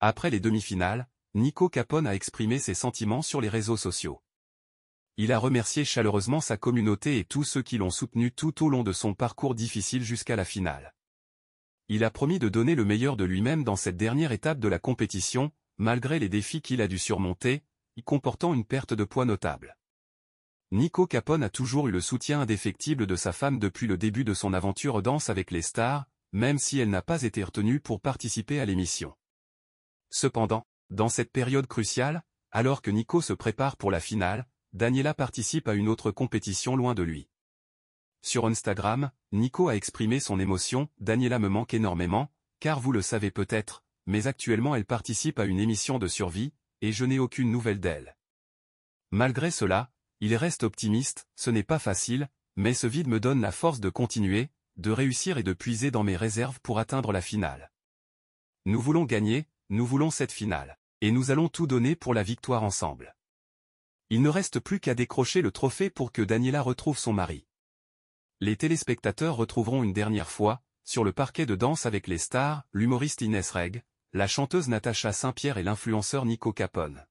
Après les demi-finales, Nico Capone a exprimé ses sentiments sur les réseaux sociaux. Il a remercié chaleureusement sa communauté et tous ceux qui l'ont soutenu tout au long de son parcours difficile jusqu'à la finale. Il a promis de donner le meilleur de lui-même dans cette dernière étape de la compétition, malgré les défis qu'il a dû surmonter, y comportant une perte de poids notable. Nico Capone a toujours eu le soutien indéfectible de sa femme depuis le début de son aventure Danse avec les stars, même si elle n'a pas été retenue pour participer à l'émission. Cependant, dans cette période cruciale, alors que Nico se prépare pour la finale, Daniela participe à une autre compétition loin de lui. Sur Instagram, Nico a exprimé son émotion, Daniela me manque énormément, car vous le savez peut-être, mais actuellement elle participe à une émission de survie, et je n'ai aucune nouvelle d'elle. Malgré cela, il reste optimiste, ce n'est pas facile, mais ce vide me donne la force de continuer, de réussir et de puiser dans mes réserves pour atteindre la finale. Nous voulons gagner, nous voulons cette finale. Et nous allons tout donner pour la victoire ensemble. Il ne reste plus qu'à décrocher le trophée pour que Daniela retrouve son mari. Les téléspectateurs retrouveront une dernière fois, sur le parquet de danse avec les stars, l'humoriste Inès Reg, la chanteuse Natacha Saint-Pierre et l'influenceur Nico Capone.